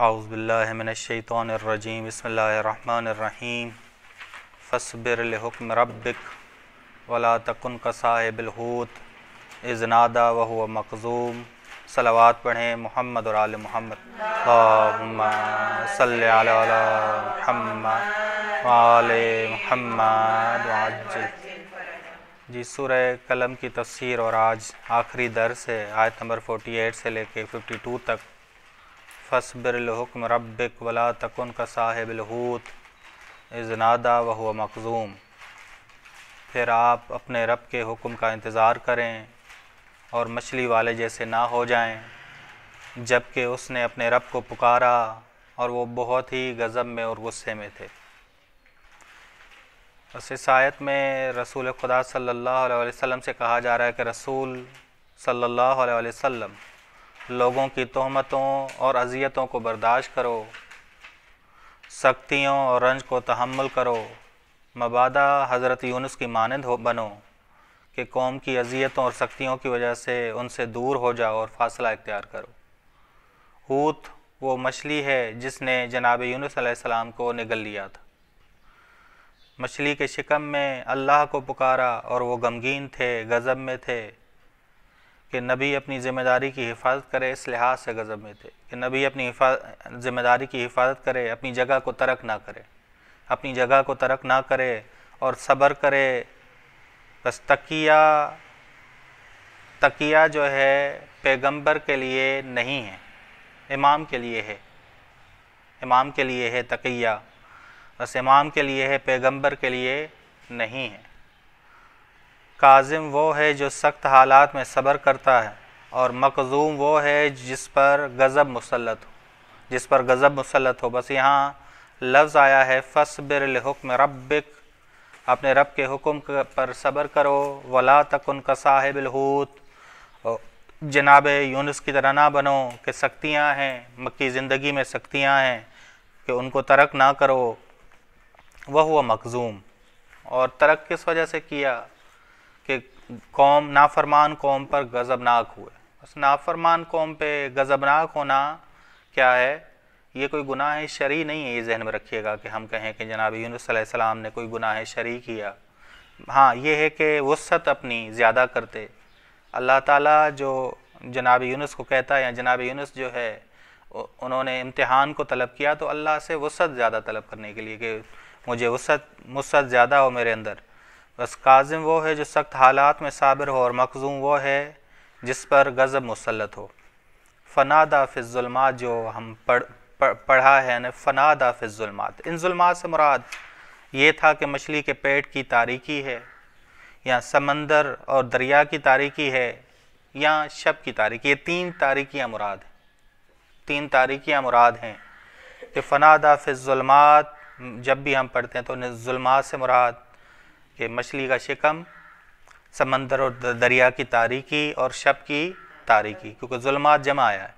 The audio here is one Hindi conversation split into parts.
आउज़बिल्लिमिनशैतरजीम बसमीम फ़सबिरकम रबिक वला तकन बिलहूत इजनादा वह मखजूम सलावात पढ़ें मोहम्मद और आल मोहम्मद मोहम्मद जी सूर कलम की तफसीर और आज आखिरी दर से आयत नंबर 48 से लेके 52 तक फ़सबिरहुकम रबिक वला तकन का लहूत इजनादा व हुआ मखजूम फिर आप अपने रब के हुक्म का इंतज़ार करें और मछली वाले जैसे ना हो जाएं जबकि उसने अपने रब को पुकारा और वो बहुत ही गज़ब में और गुस्से में थे उस इस आयत में रसूल खुदा सल्लल्लाहु अलैहि वसल्लम से कहा जा रहा है कि रसूल सल्लल्लाहु अलैहि वसल्लम लोगों की तहमतों और अजियतों को बर्दाश्त करो सख्तियों और रंज को तहमल करो मबादा हज़रत यूनुस की मानद हो बनो कि कौम की अजियतों और सख्तियों की वजह से उनसे दूर हो जाओ और फासला इख्तियार करो हूत वो मछली है जिसने जनाब यूनुस सलाम को निगल लिया था मछली के शिकम में अल्लाह को पुकारा और वो गमगीन थे गज़ब में थे कि नबी अपनी ज़िम्मेदारी की हिफाजत करे इस लिहाज से गज़ब में थे कि नबी अपनी ज़िम्मेदारी की हिफाजत करे अपनी जगह को तरक ना करे अपनी जगह को तरक ना करे और सब्र करे बस तकिया तकिया जो है पैगंबर के लिए नहीं है इमाम के लिए है इमाम के लिए है तकिया बस इमाम के लिए है पैगंबर के लिए नहीं है काजिम वो है जो सख्त हालात में सब्र करता है और मकजूम वो है जिस पर गज़ब मुसलत हो जिस पर गज़ब मुसलत हो बस यहाँ लफ्ज़ आया है फसबिर हुक्म रबिक अपने रब के हुक्म पर सब्र करो वला तकन का लहूत जनाब यूनुस की तरह ना बनो कि सख्तियाँ हैं मक्की ज़िंदगी में सख्तियाँ हैं कि उनको तरक ना करो वह हुआ मकजूम और तरक किस वजह से किया कि कौम नाफरमान कौम पर गज़बनाक हुए बस नाफरमान कौम पे गज़बनाक होना क्या है ये कोई गुनाह है शरी नहीं है ये जहन में रखिएगा कि हम कहें कि जनाब सलाम ने कोई गुनाह शरी किया हाँ ये है कि वसत अपनी ज़्यादा करते अल्लाह ताला जो जनाब यूनुस को कहता है या जनाब यूनुस जो है उन्होंने इम्तहान को तलब किया तो अल्लाह से वसत ज़्यादा तलब करने के लिए कि मुझे वसत वसत ज़्यादा हो मेरे अंदर बस काजिम वो है जो सख्त हालात में साबिर हो और मखजूम वो है जिस पर गज़ब मुसलत हो फ़नादा फ़िज़ुलमा जो हम पढ़ पढ़ा है ने फ़नादा फ़िज़ुलमात इन जुलमात से मुराद ये था कि मछली के पेट की तारीकी है या समंदर और दरिया की तारीकी है या शब की तारीकी ये तीन तारीकियाँ मुराद हैं तीन तारीकियाँ मुराद हैं कि फ़नादा फ़िज़ुलमात जब भी हम पढ़ते हैं तो जुलमात से मुराद कि मछली का शिकम समंदर और दरिया की तारीकी और शब की तारीकी क्योंकि जुल्मात जमा आया है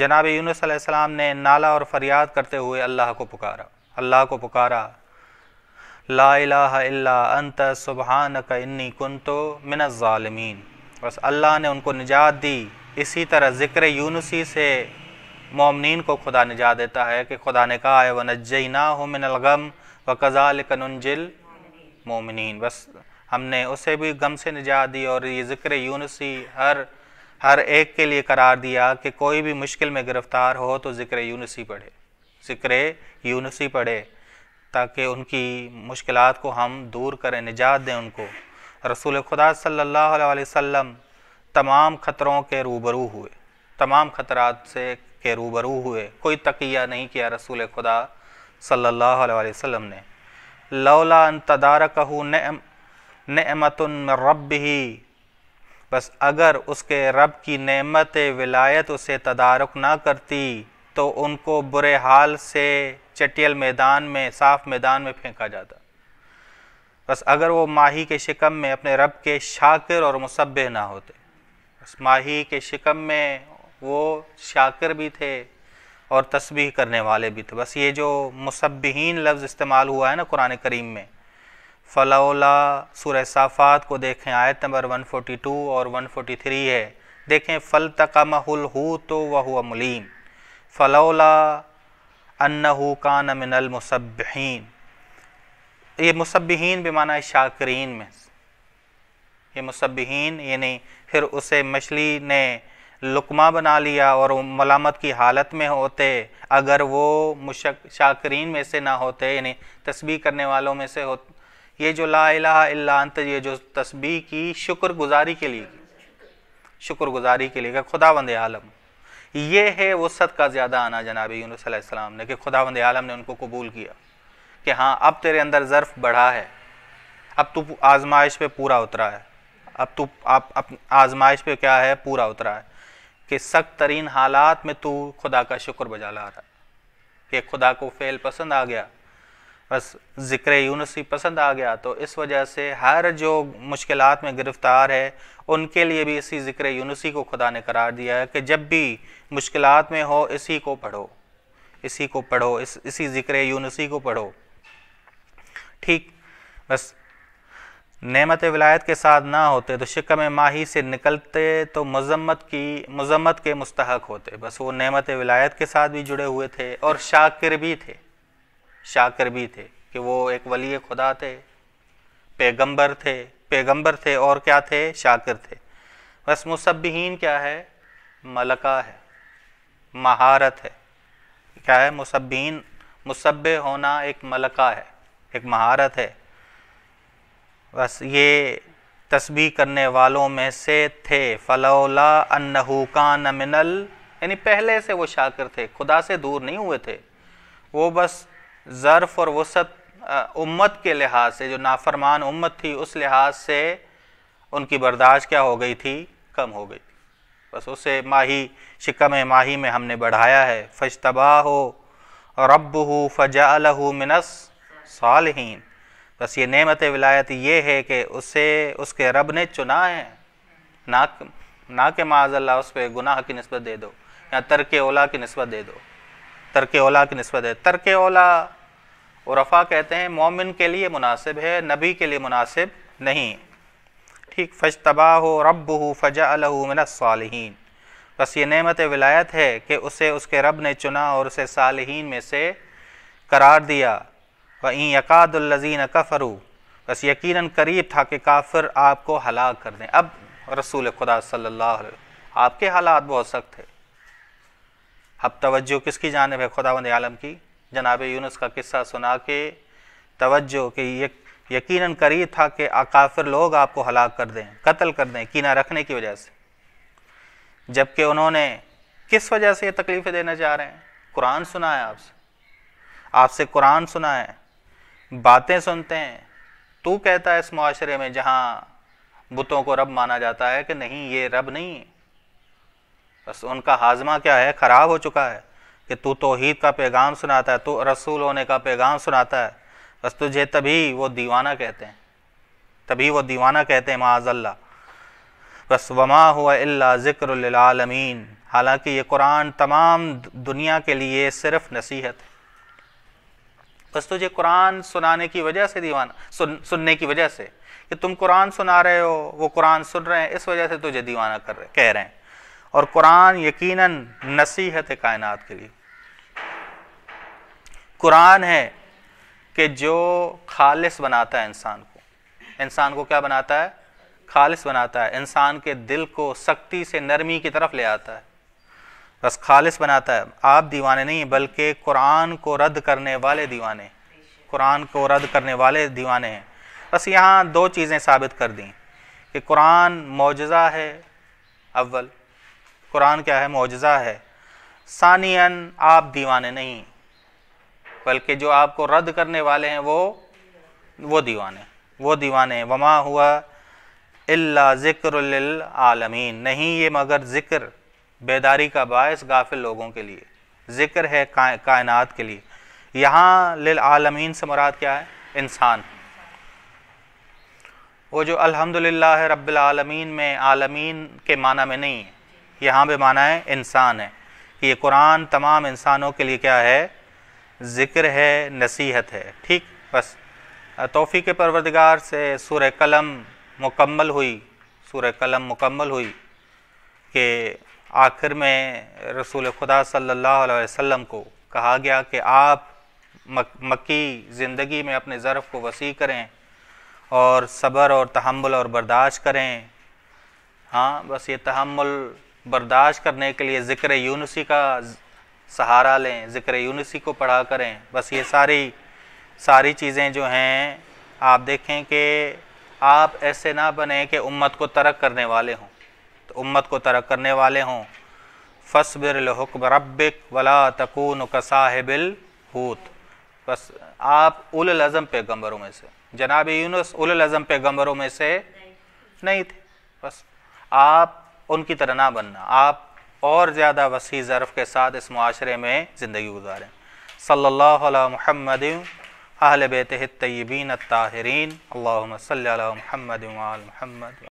जनाब यूनसम ने नाला और फरियाद करते हुए अल्लाह को पुकारा अल्लाह को पुकारा ला अंत सुबहान का इन्नी कन तो मिनमीन बस अल्लाह ने उनको निजात दी इसी तरह ज़िक्र यूनुसी से मोमिन को खुदा निजात देता है कि खुदा ने कहा है वह नजई ना हो मिनलगम व कज़ाल कनुजिल मोमिन बस हमने उसे भी गम से निजात दी और ये ज़िक्र यूनसी हर हर एक के लिए करार दिया कि कोई भी मुश्किल में गिरफ़्तार हो तो ज़िक्र यूनसी पढ़े ज़िक्र यूनसी पढ़े ताकि उनकी मुश्किल को हम दूर करें निजात दें उनको रसूल खुदा सल्लल्लाहु अलैहि वसल्लम तमाम ख़तरों के रूबरू हुए तमाम ख़तरा से के रूबरू हुए कोई तकिया नहीं किया रसूल खुदा सल्लल्लाहु अलैहि वसल्लम ने लौला अन तदारकहू नमतन रब ही बस अगर उसके रब की नमत विलायत उसे तदारक ना करती तो उनको बुरे हाल से चटियल मैदान में साफ मैदान में फेंका जाता बस अगर वो माही के शिकम में अपने रब के शाकिर और मुसब्बे ना होते बस माही के शिकम में वो शाकिर भी थे और तस्बीह करने वाले भी थे बस ये जो मुसबहन लफ्ज़ इस्तेमाल हुआ है ना कुरान करीम में फ़लाउला सुर साफ़ात को देखें आयत नंबर 142 और 143 है देखें फ़ल तकमहुल हु तो वह हुआ मुलीम फ़लाउला अन्नहु कान मिनल मुसबहन ये मुसबहन भी माना है शाकरीन में ये मुसबहन यानी फिर उसे मछली ने लुकमा बना लिया और मलामत की हालत में होते अगर वो मुशक शाकरीन में से ना होते यानी तस्बी करने वालों में से हो ये जो ला इला अंत ये जो तस्बी की गुज़ारी के लिए गुज़ारी के लिए खुदा बंद आलम ये है वसत का ज़्यादा आना जनाब यूनुसम ने कि खुदा बंद आलम ने उनको कबूल किया कि हाँ अब तेरे अंदर ज़र्फ़ बढ़ा है अब तू आजमाइश पे पूरा उतरा है अब तू आप आजमाइश पे क्या है पूरा उतरा है कि सख्त तरीन हालात में तू खुदा का शुक्र बजा ला रहा कि खुदा को फेल पसंद आ गया बस ज़िक्र यूनसी पसंद आ गया तो इस वजह से हर जो मुश्किल में गिरफ़्तार है उनके लिए भी इसी ज़िक्र यूनसी को खुदा ने करार दिया है कि जब भी मुश्किल में हो इसी को पढ़ो इसी को पढ़ो इस इसी ज़िक्र यूनसी को पढ़ो ठीक बस नेमत विलायत के साथ ना होते तो शिकम माही से निकलते तो मजम्मत की मजम्मत के मुस्तक होते बस वो नेमत विलायत के साथ भी जुड़े हुए थे और शाकिर भी थे शाकिर भी थे कि वो एक वली खुदा थे पैगंबर थे पैगंबर थे और क्या थे शाकिर थे बस मुसबहीन क्या है मलका है महारत है क्या है मुसबीन मुसब होना एक मलका है एक महारत है बस ये तस्बी करने वालों में से थे फ़लौला अन्नहू कान मिनल यानी पहले से वो शाकर थे खुदा से दूर नहीं हुए थे वो बस ज़र्फ़ और वसत उम्मत के लिहाज से जो नाफरमान उम्मत थी उस लिहाज से उनकी बर्दाश्त क्या हो गई थी कम हो गई बस उसे माही शिकम माही में हमने बढ़ाया है फजतबा हो रब हो फ़जा मिनस सालहीन बस ये नेमत विलायत ये है कि उसे उसके रब ने चुना है ना ना के माजल्ला उस पर गुनाह की नस्बत दे दो या तरक ओला की नस्बत दे दो तरक ओला की नस्बत दे तरक ओला रफा कहते हैं मोमिन के लिए मुनासिब है नबी के लिए मुनासिब नहीं ठीक फज तबाह हो रब हो फजा अलहमिनसालहन बस ये नेमत विलायत है कि उसे उसके रब ने चुना और उसे सालहीन में से करार दिया वहीं यकादुल्लजीन कफ़रू बस यकीन करीब था कि काफिर आपको हलाक कर दें अब रसूल खुदा सल्लल्लाहु अलैहि वसल्लम आपके हालात बहुत सख्त है अब तवज्जो किसकी जानब है खुदावंद आलम की जनाब यूनस का किस्सा सुना के तवज्जो के यक, करीब था कि काफिर लोग आपको हलाक कर दें कत्ल कर दें कीना रखने की वजह से जबकि उन्होंने किस वजह से ये तकलीफ़ें देना चाह रहे हैं कुरान सुना है आपसे आपसे कुरान सुना है बातें सुनते हैं तू कहता है इस माशरे में जहाँ बुतों को रब माना जाता है कि नहीं ये रब नहीं है बस उनका हाजमा क्या है ख़राब हो चुका है कि तू हीद का पैगाम सुनाता है तो रसूल होने का पैगाम सुनाता है बस तुझे तभी वो दीवाना कहते हैं तभी वो दीवाना कहते हैं माजल्ला बस वमा हुआ अल्ला ज़िक्रमीन हालांकि ये कुरान तमाम दुनिया के लिए सिर्फ़ नसीहत है बस तुझे कुरान सुनाने की वजह से दीवाना सुन सुनने की वजह से कि तुम कुरान सुना रहे हो वो कुरान सुन रहे हैं इस वजह से तुझे दीवाना कर रहे कह रहे हैं और कुरान यकीनन नसीहत है कायनात के लिए कुरान है कि जो खालिस बनाता है इंसान को इंसान को क्या बनाता है खालिस बनाता है इंसान के दिल को सख्ती से नरमी की तरफ ले आता है बस खालिस बनाता है आप दीवाने नहीं बल्कि कुरान को रद्द करने वाले दीवाने कुरान को रद्द करने वाले दीवाने हैं बस यहाँ दो चीज़ें साबित कर दी कि कुरान मुजज़ा है अव्वल कुरान क्या है मुजज़ा है सानियन आप दीवाने नहीं बल्कि जो आपको रद्द करने वाले हैं वो वो दीवाने वो दीवाने वमा हुआ इल्ला ज़िक्र आलमीन नहीं ये मगर ज़िक्र बेदारी का बायस गाफिल लोगों के लिए ज़िक्र है कायनात के लिए यहाँ लिल आलमीन से मुराद क्या है इंसान वो जो अल्हम्दुलिल्लाह रब्बिल आलमीन में आलमीन के माना में नहीं है यहाँ पे माना है इंसान है कि ये कुरान तमाम इंसानों के लिए क्या है ज़िक्र है नसीहत है ठीक बस तोफ़ी के परवरदगार से सुर कलम मुकम्मल हुई सुर कलम मुकम्मल हुई कि आखिर में रसूल खुदा सल्लल्लाहु अलैहि वसल्लम को कहा गया कि आप मक, मक्की ज़िंदगी में अपने ज़र्फ को वसी करें और सब्र और तहमुल और बर्दाश्त करें हाँ बस ये तहमुल बर्दाश्त करने के लिए ज़िक्र यूनसी का सहारा लें ज़िक्र यूनसी को पढ़ा करें बस ये सारी सारी चीज़ें जो हैं आप देखें कि आप ऐसे ना बने कि उम्मत को तरक करने वाले हों तो उम्मत को तरक करने वाले हों फसबिर लहुक्म रब्बिक वला तकून कसाहिबिल हूत बस आप उल अज़म पैगम्बरों में से जनाब यूनुस उल अज़म पैगम्बरों में से नहीं थे बस आप उनकी तरह ना बनना आप और ज़्यादा वसी ज़रफ़ के साथ इस माशरे में ज़िंदगी गुजारें सल्ला महमद अहल बेत तयबीन ताहरीन अल्लाम सल महमद महमद